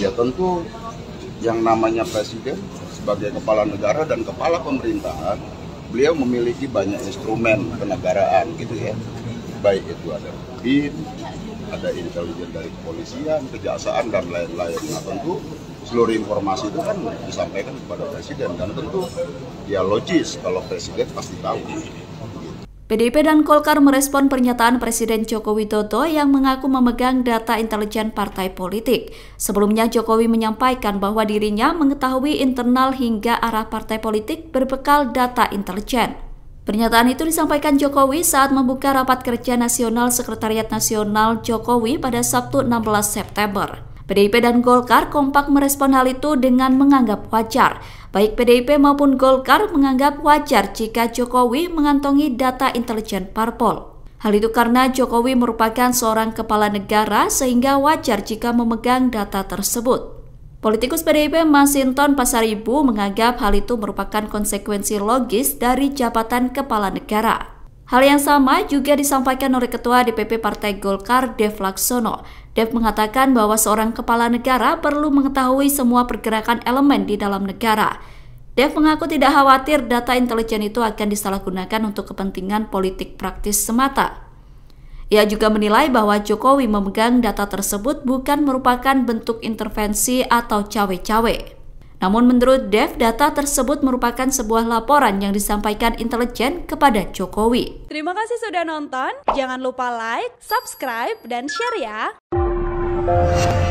Ya tentu yang namanya presiden sebagai kepala negara dan kepala pemerintahan, beliau memiliki banyak instrumen kenegaraan gitu ya. Baik itu ada BIN, ada intelijen dari kepolisian, kejaksaan dan lain-lain. Nah tentu seluruh informasi itu kan disampaikan kepada presiden dan tentu ya logis kalau presiden pasti tahu. PDIP dan Golkar merespon pernyataan Presiden Joko Widodo yang mengaku memegang data intelijen partai politik. Sebelumnya Jokowi menyampaikan bahwa dirinya mengetahui internal hingga arah partai politik berbekal data intelijen. Pernyataan itu disampaikan Jokowi saat membuka rapat kerja nasional Sekretariat Nasional Jokowi pada Sabtu 16 September. PDIP dan Golkar kompak merespon hal itu dengan menganggap wajar. Baik PDIP maupun Golkar menganggap wajar jika Jokowi mengantongi data intelijen parpol. Hal itu karena Jokowi merupakan seorang kepala negara sehingga wajar jika memegang data tersebut. Politikus PDIP Masinton Pasaribu menganggap hal itu merupakan konsekuensi logis dari jabatan kepala negara. Hal yang sama juga disampaikan oleh Ketua DPP Partai Golkar, Dev Laksono. Dev mengatakan bahwa seorang kepala negara perlu mengetahui semua pergerakan elemen di dalam negara. Dev mengaku tidak khawatir data intelijen itu akan disalahgunakan untuk kepentingan politik praktis semata. Ia juga menilai bahwa Jokowi memegang data tersebut bukan merupakan bentuk intervensi atau cawe-cawe. Namun menurut Dev, data tersebut merupakan sebuah laporan yang disampaikan intelijen kepada Jokowi. Terima kasih sudah nonton. Jangan lupa like, subscribe, dan share ya.